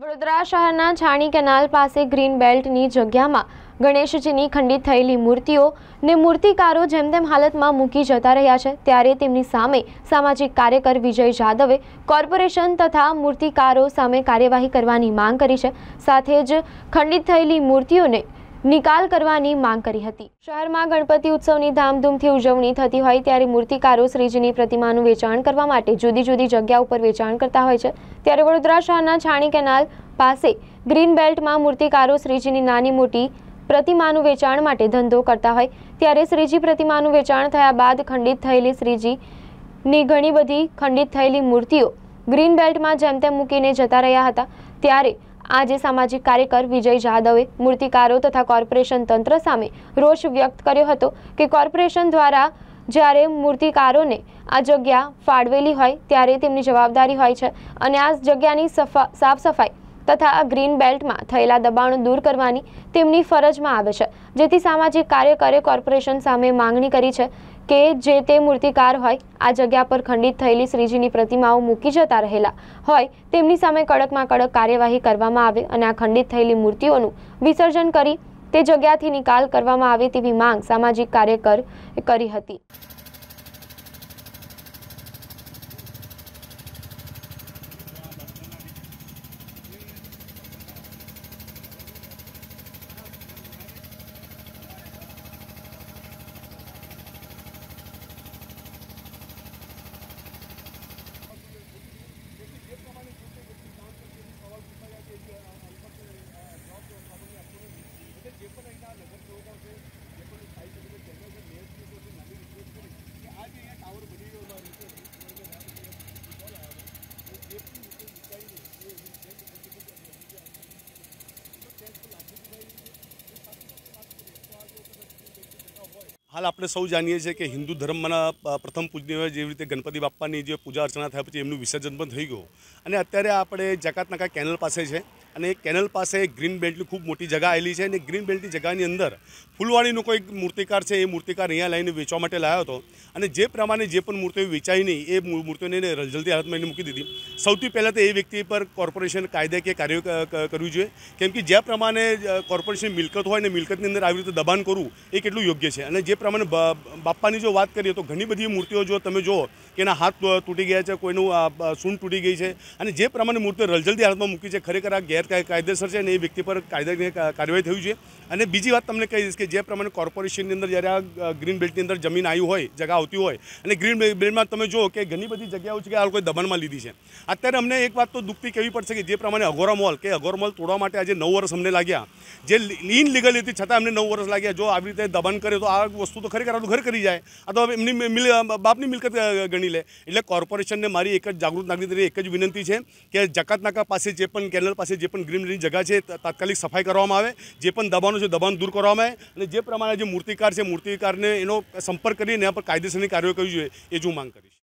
વડોદરા શહેરના છાણી કેનાલ પાસે ગ્રીન બેલ્ટની જગ્યામાં ગણેશજીની ખંડિત થયેલી મૂર્તિઓ ને મૂર્તિકારો જેમ તેમ હાલતમાં મૂકી જતા રહ્યા છે ત્યારે તેમની સામે સામાજિક કાર્યકર વિજય જાદવે કોર્પોરેશન તથા મૂર્તિકારો સામે કાર્યવાહી કરવાની માંગ કરી છે સાથે જ ખંડિત થયેલી મૂર્તિઓને નિકાલ કરવાની માંગ કરી હતી શહેરમાં ગણપતિ ઉત્સવની ધામધૂમથી ઉજવણી થતી હોય ત્યારે મૂર્તિકારો શ્રીજીની પ્રતિમાનું વેચાણ કરવા માટે જુદી જુદી જગ્યા ઉપર વેચાણ કરતા હોય છે ત્યારે વડોદરા શહેરના છાણી કેનાલ પાસે ગ્રીન બેલ્ટમાં મૂર્તિકારો શ્રીજીની નાની મોટી પ્રતિમાનું વેચાણ માટે ધંધો કરતા હોય ત્યારે શ્રીજી પ્રતિમાનું વેચાણ થયા બાદ ખંડિત થયેલી શ્રીજીની ઘણી બધી ખંડિત થયેલી મૂર્તિઓ ગ્રીન બેલ્ટમાં જેમ તેમ મૂકીને જતા રહ્યા હતા ત્યારે આજે સામાજિક કાર્યકર વિજય જાદવે મૂર્તિકારો તથા કોર્પોરેશન તંત્ર સામે રોષ વ્યક્ત કર્યો હતો કે કોર્પોરેશન દ્વારા જ્યારે મૂર્તિકારોને આ જગ્યા ફાળવેલી હોય ત્યારે તેમની જવાબદારી હોય છે અને આ જગ્યાની સાફ સફાઈ તથા ગ્રીન બેલ્ટમાં થયેલા દબાણો દૂર કરવાની તેમની ફરજમાં આવે છે જેથી સામાજિક કાર્યકરે કોર્પોરેશન સામે માંગણી કરી છે કે જે તે મૂર્તિકાર હોય આ જગ્યા પર ખંડિત થયેલી શ્રીજીની પ્રતિમાઓ મૂકી જતા રહેલા હોય તેમની સામે કડકમાં કડક કાર્યવાહી કરવામાં આવે અને આ ખંડિત થયેલી મૂર્તિઓનું વિસર્જન કરી તે જગ્યાથી નિકાલ કરવામાં આવે તેવી માંગ સામાજિક કાર્યકર કરી હતી હાલ આપણે સૌ જાણીએ છીએ કે હિન્દુ ધર્મના પ્રથમ પૂજનીઓ જેવી રીતે ગણપતિ બાપ્પાની જે પૂજા અર્ચના થયા પછી એમનું વિસર્જન પણ થઈ ગયું અને અત્યારે આપણે જકાતનાકા કેનલ પાસે છે અને કેનલ પાસે ગ્રીન બેલ્ટની ખૂબ મોટી જગા આવેલી છે અને ગ્રીન બેલ્ટની જગાની અંદર ફૂલવાણીનો કોઈ મૂર્તિકાર છે એ મૂર્તિકાર અહીંયા લઈને વેચવા માટે લાવ્યો હતો અને જે પ્રમાણે જે પણ મૂર્તિઓ વેચાઈ નહીં એ મૂર્તિઓને એને જલ્દી હાથમાં એને મૂકી દીધી સૌથી પહેલાં તો એ વ્યક્તિ પર કોર્પોરેશન કાયદાકીય કાર્ય કરવું જોઈએ કેમ કે જે પ્રમાણે કોર્પોરેશન મિલકત હોય અને મિલકતની અંદર આવી રીતે દબાણ કરવું એ કેટલું યોગ્ય છે અને જે પ્રમાણે બાપ્પાની જો વાત કરીએ તો ઘણી બધી મૂર્તિઓ જો તમે જુઓ કે એના હાથ તૂટી ગયા છે કોઈનું સૂન તૂટી ગઈ છે અને જે પ્રમાણે મૂર્તિઓ રલજલ્દી હાથમાં મૂકી છે ખરેખર આ ગેર ગેરકાયદેસર છે અને એ વ્યક્તિ પર કાયદાની કાર્યવાહી થવી જોઈએ અને બીજી વાત તમને કહી દઈશ કે જે પ્રમાણે કોર્પોરેશનની અંદર જ્યારે આ ગ્રીન બેલ્ટની અંદર જમીન આવી હોય જગા આવતી હોય અને ગ્રીન બેલ્ટમાં તમે જુઓ કે ઘણી બધી જગ્યાઓ છે કે આ લોકોએ દમણમાં લીધી છે અત્યારે અમને એક વાત તો દુઃખતી કહેવી પડશે કે જે પ્રમાણે અઘોરા મોલ કે અઘોર મોલ તોડવા માટે આજે નવ વર્ષ અમને લાગ્યા જે લીન લીગલ હતી છતાં અમને નવ વર્ષ લાગ્યા જો આવી રીતે દબાણ કરે તો આ વસ્તુ તો ખરેખર ઘર કરી જાય આ તો એમની બાપની મિલકત ગણી લે એટલે કોર્પોરેશનને મારી એક જ જાગૃત નાગરિક તરીકે એક જ વિનંતી છે કે જકાતનાકા પાસે જે પણ કેનલ પાસે જે પણ ગ્રીનરીની જગા છે તાત્કાલિક સફાઈ કરવામાં આવે જે પણ દબાણો છે દબાણ દૂર કરવામાં આવે અને જે પ્રમાણે જે મૂર્તિકાર છે મૂર્તિકારને એનો સંપર્ક કરીને એના પર કાયદેસરની કાર્યવાહી કરવી જોઈએ એ જ હું માંગ કરીશ